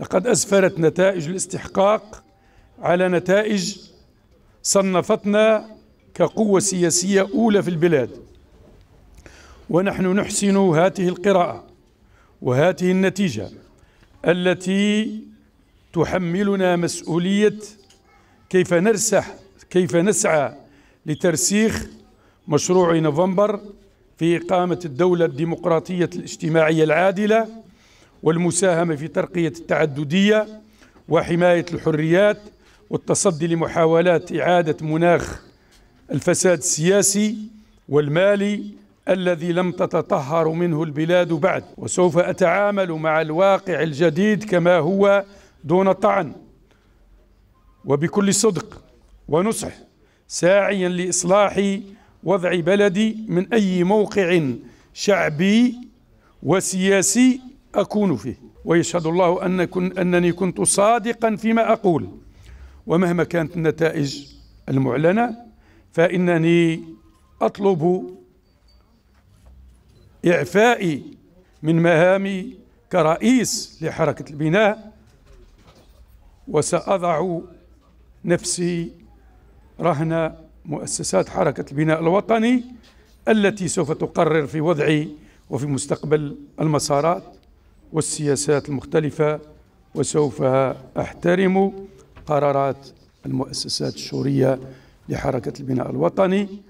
لقد أسفرت نتائج الاستحقاق على نتائج صنفتنا كقوة سياسية أولى في البلاد ونحن نحسن هذه القراءة وهذه النتيجة التي تحملنا مسؤولية كيف نرسح كيف نسعى لترسيخ مشروع نوفمبر في إقامة الدولة الديمقراطية الاجتماعية العادلة والمساهمة في ترقية التعددية وحماية الحريات والتصدي لمحاولات إعادة مناخ الفساد السياسي والمالي الذي لم تتطهر منه البلاد بعد وسوف أتعامل مع الواقع الجديد كما هو دون طعن وبكل صدق ونصح ساعيا لإصلاح وضع بلدي من أي موقع شعبي وسياسي أكون فيه ويشهد الله أن كن أنني كنت صادقا فيما أقول ومهما كانت النتائج المعلنة فإنني أطلب إعفائي من مهامي كرئيس لحركة البناء وسأضع نفسي رهن مؤسسات حركة البناء الوطني التي سوف تقرر في وضعي وفي مستقبل المسارات والسياسات المختلفة وسوف أحترم قرارات المؤسسات الشورية لحركة البناء الوطني